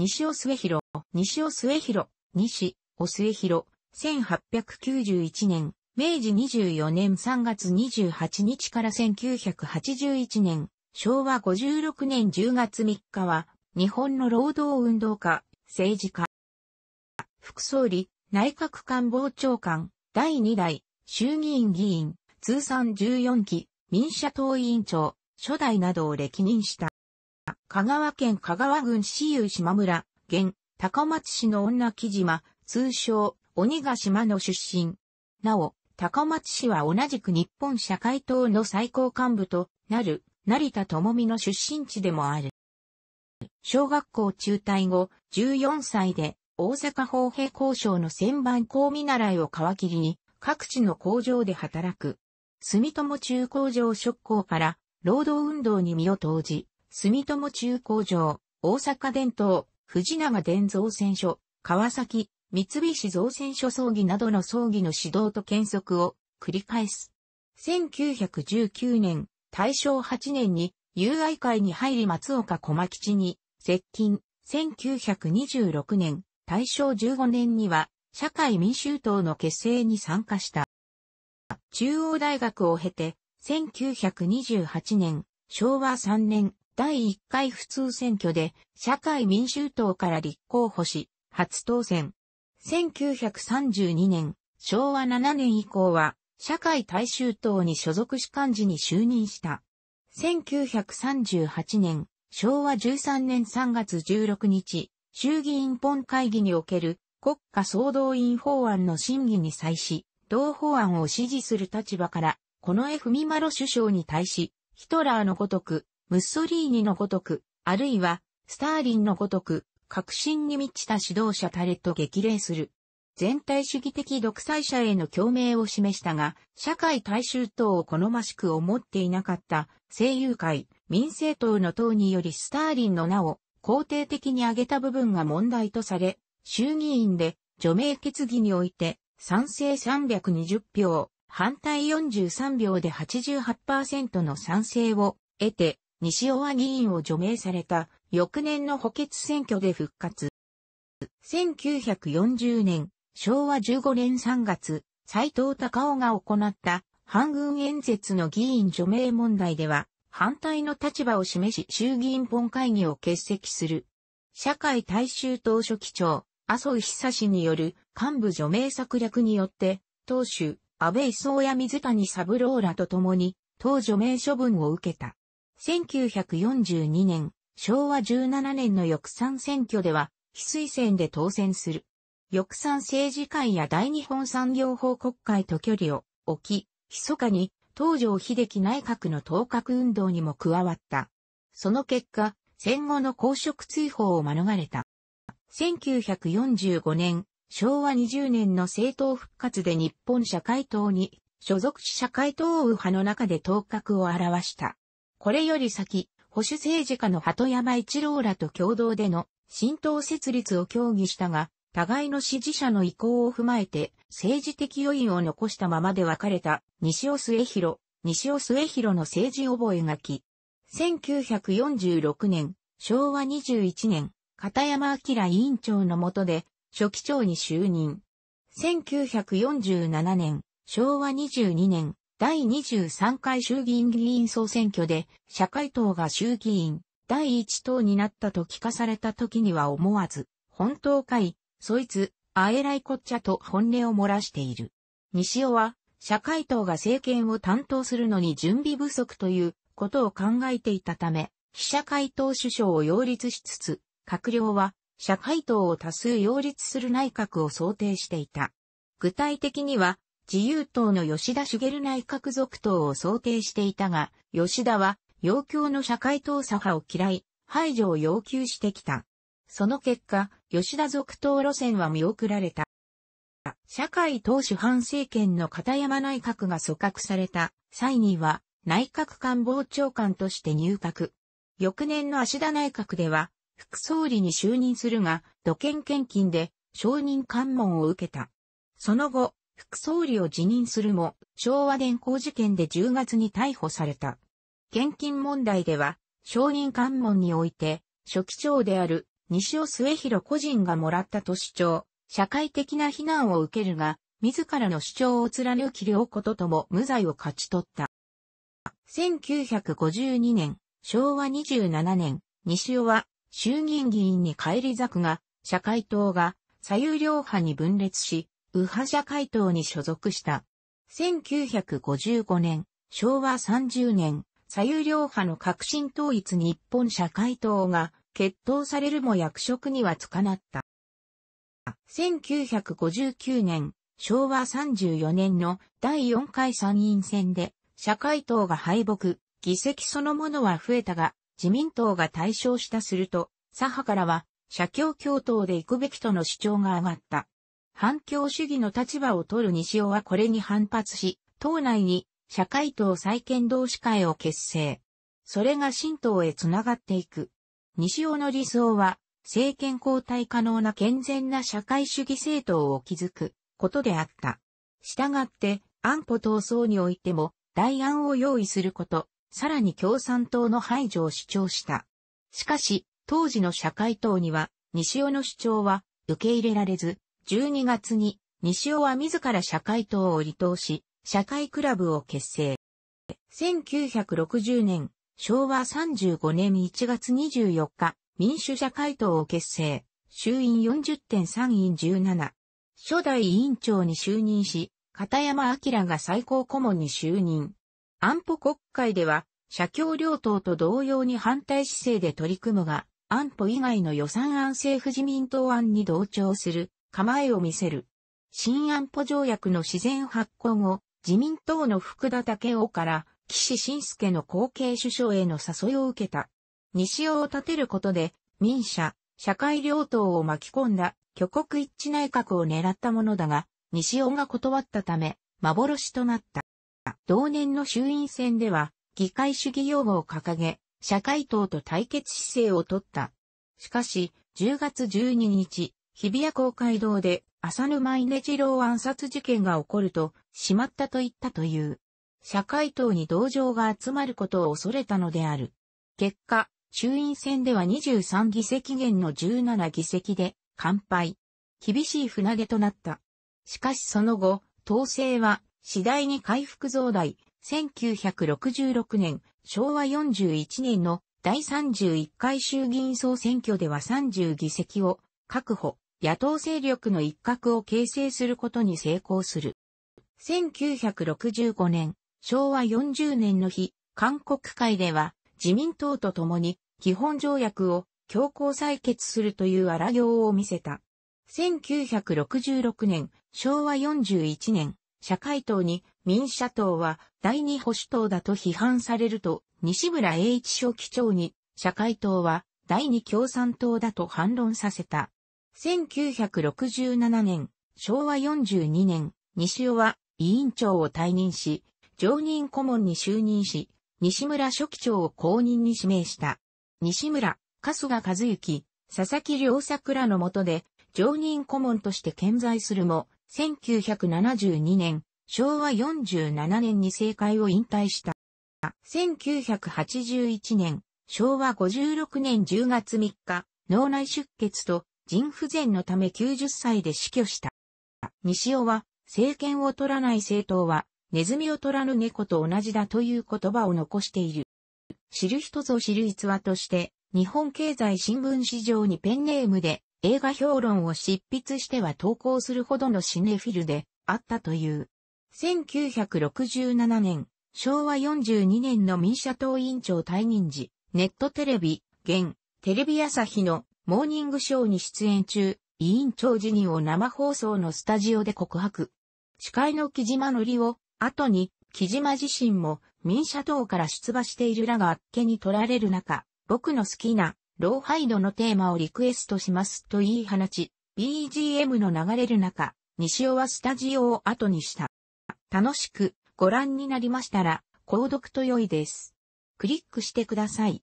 西尾末広、西尾末広、西尾末広、1891年、明治24年3月28日から1981年、昭和56年10月3日は、日本の労働運動家、政治家、副総理、内閣官房長官、第2代、衆議院議員、通算14期、民社党委員長、初代などを歴任した。香川県香川郡私有島村、現、高松市の女木島、通称、鬼ヶ島の出身。なお、高松市は同じく日本社会党の最高幹部となる、成田智美の出身地でもある。小学校中退後、14歳で、大阪法兵交渉の旋盤工見習いを皮切りに、各地の工場で働く。住友中工場職工から、労働運動に身を投じ、住友中工場、大阪伝統、藤永伝造船所、川崎、三菱造船所葬儀などの葬儀の指導と検測を繰り返す。1919年、大正8年に友愛会に入り松岡小吉に接近。1926年、大正15年には社会民衆党の結成に参加した。中央大学を経て、1928年、昭和3年、第1回普通選挙で社会民衆党から立候補し、初当選。1932年、昭和7年以降は、社会大衆党に所属し幹事に就任した。1938年、昭和13年3月16日、衆議院本会議における国家総動員法案の審議に際し、同法案を支持する立場から、この F・ ミマロ首相に対し、ヒトラーのごとく、ムッソリーニのごとく、あるいは、スターリンのごとく、革新に満ちた指導者たれと激励する。全体主義的独裁者への共鳴を示したが、社会大衆党を好ましく思っていなかった声優会、民政党の党によりスターリンの名を肯定的に挙げた部分が問題とされ、衆議院で除名決議において賛成320票、反対43票で88%の賛成を得て、西尾は議員を除名された翌年の補欠選挙で復活。1940年、昭和15年3月、斎藤隆夫が行った反軍演説の議員除名問題では、反対の立場を示し衆議院本会議を欠席する。社会大衆党書記長、麻生久氏による幹部除名策略によって、党首、安倍総や水谷三郎らと共に、党除名処分を受けた。1942年、昭和17年の翼賛選挙では、非推薦で当選する。翼賛政治会や大日本産業報告会と距離を置き、密かに東条秀樹内閣の当格運動にも加わった。その結果、戦後の公職追放を免れた。1945年、昭和20年の政党復活で日本社会党に所属し社会党右派の中で頭角を表した。これより先、保守政治家の鳩山一郎らと共同での新党設立を協議したが、互いの支持者の意向を踏まえて政治的余韻を残したままで別れた西尾末広、西尾末広の政治覚書。1946年、昭和21年、片山明委員長の下で、初期長に就任。1947年、昭和22年、第23回衆議院議員総選挙で、社会党が衆議院、第1党になったと聞かされた時には思わず、本当かい、そいつ、あえらいこっちゃと本音を漏らしている。西尾は、社会党が政権を担当するのに準備不足ということを考えていたため、被社会党首相を擁立しつつ、閣僚は社会党を多数擁立する内閣を想定していた。具体的には、自由党の吉田茂内閣続投を想定していたが、吉田は、要求の社会党左派を嫌い、排除を要求してきた。その結果、吉田続投路線は見送られた。社会党主犯政権の片山内閣が組閣された際には、内閣官房長官として入閣。翌年の芦田内閣では、副総理に就任するが、土建献金で、承認関門を受けた。その後、副総理を辞任するも、昭和電工事件で10月に逮捕された。献金問題では、証人関門において、初期長である西尾末広個人がもらったと主張、社会的な非難を受けるが、自らの主張を貫き両こととも無罪を勝ち取った。1952年、昭和27年、西尾は衆議院議員に返り咲くが、社会党が左右両派に分裂し、右派社会党に所属した。1955年、昭和30年、左右両派の革新統一日本社会党が決闘されるも役職にはつかなった。1959年、昭和34年の第4回参院選で、社会党が敗北、議席そのものは増えたが、自民党が対象したすると、左派からは、社協共闘で行くべきとの主張が上がった。反共主義の立場を取る西尾はこれに反発し、党内に社会党再建同志会を結成。それが新党へつながっていく。西尾の理想は、政権交代可能な健全な社会主義政党を築くことであった。したがって、安保闘争においても、代案を用意すること、さらに共産党の排除を主張した。しかし、当時の社会党には、西尾の主張は受け入れられず、12月に、西尾は自ら社会党を離党し、社会クラブを結成。1960年、昭和35年1月24日、民主社会党を結成、衆院40.3院17。初代委員長に就任し、片山明が最高顧問に就任。安保国会では、社協両党と同様に反対姿勢で取り組むが、安保以外の予算案政府自民党案に同調する構えを見せる。新安保条約の自然発行後、自民党の福田武夫から岸信介の後継首相への誘いを受けた。西尾を立てることで、民社、社会両党を巻き込んだ、挙国一致内閣を狙ったものだが、西尾が断ったため、幻となった。同年の衆院選では、議会主義要語を掲げ、社会党と対決姿勢を取った。しかし、10月12日、日比谷公会堂で浅沼稲次郎暗殺事件が起こると、しまったと言ったという。社会党に同情が集まることを恐れたのである。結果、衆院選では23議席減の17議席で、完敗。厳しい船出となった。しかしその後、統制は次第に回復増大。1966年、昭和41年の第31回衆議院総選挙では30議席を確保。野党勢力の一角を形成することに成功する。1965年、昭和40年の日、韓国会では自民党と共に基本条約を強行採決するという荒行を見せた。1966年、昭和41年、社会党に民社党は第二保守党だと批判されると、西村栄一書記長に社会党は第二共産党だと反論させた。1967年、昭和42年、西尾は委員長を退任し、常任顧問に就任し、西村書記長を公認に指名した。西村、春日和幸、佐々木良作らの下で、常任顧問として健在するも、1972年、昭和47年に政界を引退した。1981年、昭和56年10月3日、脳内出血と腎不全のため90歳で死去した。西尾は、政権を取らない政党は、ネズミを取らぬ猫と同じだという言葉を残している。知る人ぞ知る逸話として、日本経済新聞史上にペンネームで映画評論を執筆しては投稿するほどのシネフィルであったという。1967年、昭和42年の民社党委員長退任時、ネットテレビ、現、テレビ朝日のモーニングショーに出演中、委員長辞任を生放送のスタジオで告白。司会の木島のりを、後に、木島自身も民社党から出馬しているらがあっけに取られる中、僕の好きなローハイドのテーマをリクエストしますと言い放ち、BGM の流れる中、西尾はスタジオを後にした。楽しくご覧になりましたら、購読と良いです。クリックしてください。